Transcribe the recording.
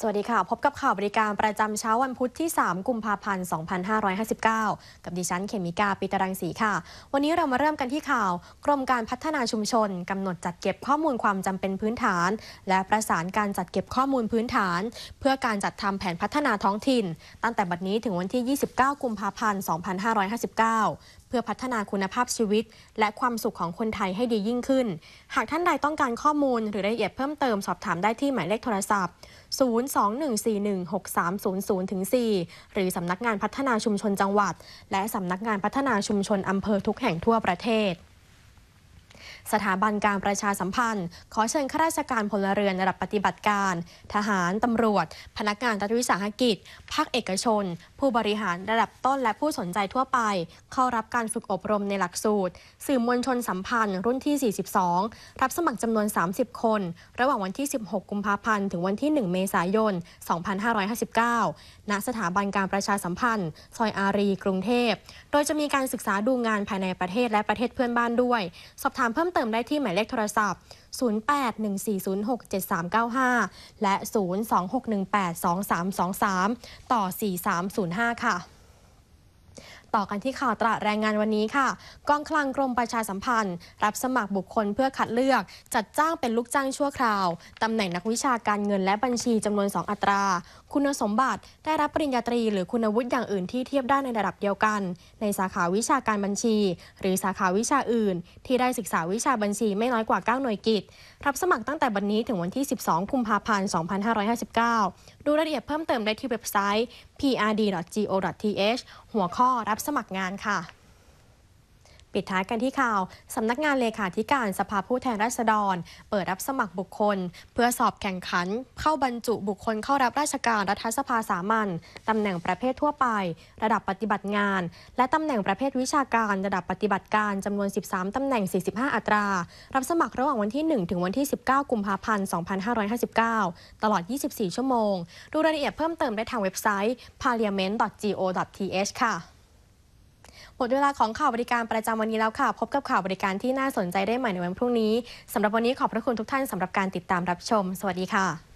สวัสดีค่ะ พบกับข่าวบริการประจำเช้าวันพุธที่ 3 กุมภาพันธ์ 2559 กับดิฉันเขมิกาปิตรังสีค่ะ วันนี้เรามาเริ่มกันที่ข่าวกรมการพัฒนาชุมชนกำหนดจัดเก็บข้อมูลความจำเป็นพื้นฐาน และประสานการจัดเก็บข้อมูลพื้นฐาน เพื่อการจัดทำแผนพัฒนาท้องถิ่น ตั้งแต่บัดนี้ถึงวันที่ 29 กุมภาพันธ์ 2559 เพื่อพัฒนาคุณภาพชีวิต และความสุขของคนไทยให้ดียิ่งขึ้น หากท่านใดต้องการข้อมูลหรือรายละเอียดเพิ่มเติมสอบถามได้ที่หมายเลขโทรศัพท์021416300ถึง4หรือสำนักงานพัฒนาชุมชนจังหวัด และสำนักงานพัฒนาชุมชนอำเภอทุกแห่งทั่วประเทศสถาบันการประชาสัมพันธ์ ขอเชิญข้าราชการพลเรือนระดับปฏิบัติการ ทหารตำรวจ พนักงานรัฐวิสาหกิจภาคเอกชน ผู้บริหารระดับต้นและผู้สนใจทั่วไป เข้ารับการฝึกอบรมในหลักสูตร สื่อมวลชนสัมพันธ์ รุ่นที่ 42 รับสมัครจำนวน 30 คน ระหว่างวันที่ 16 กุมภาพันธ์ ถึงวันที่ 1 เมษายน 2559ณสถาบันการประชาสัมพันธ์ซอยอารีกรุงเทพโดยจะมีการศึกษาดูงานภายในประเทศและประเทศเพื่อนบ้านด้วยสอบถามเพิ่มเติมได้ที่หมายเลขโทรศัพท์ 0814067395 และ 026182323 ต่อ 4305 ค่ะต่อกันที่ข่าวตราแรงงานวันนี้ค่ะกองคลังกรมประชาสัมพันธ์ รับสมัครบุคคลเพื่อคัดเลือก จัดจ้างเป็นลูกจ้างชั่วคราว ตำแหน่งนักวิชาการเงินและบัญชีจำนวน 2 อัตรา คุณสมบัติได้รับปริญญาตรี หรือคุณวุฒิอย่างอื่นที่เทียบได้ในระดับเดียวกัน ในสาขาวิชาการบัญชี หรือสาขาวิชาอื่น ที่ได้ศึกษาวิชาบัญชีไม่น้อยกว่า9หน่วยกิตรับสมัครตั้งแต่บันนี้ถึงวันที่ 12กุมภาพันธ์2559 ดูรายละเอียดเพิ่มเติมได้ที่เว็บไซต์ prd.go.th หัวข้อ รับสมัครงานค่ะ ปิดท้ายกันที่ข่าวสำนักงานเลขาธิการสภาผู้แทนราษฎร เปิดรับสมัครบุคคล เพื่อสอบแข่งขัน เข้าบรรจุบุคคล เข้ารับราชการรัฐสภาสามัญตำแหน่งประเภททั่วไป ระดับปฏิบัติงาน และตำแหน่งประเภทวิชาการ ระดับปฏิบัติการจำนวน 13ตำแหน่ง45อัตรา รับสมัครระหว่างวันที่ 1 ถึงวันที่ 19 กุมภาพันธ์2559 ตลอด 24 ชั่วโมง ดูรายละเอียดเพิ่มเติมได้ทางเว็บไซต์ parliament.go.th ค่ะหมดเวลาของข่าวบริการประจำวันนี้แล้วค่ะ พบกับข่าวบริการที่น่าสนใจได้ใหม่ในวันพรุ่งนี้ สำหรับวันนี้ขอบพระคุณทุกท่านสำหรับการติดตามรับชม สวัสดีค่ะ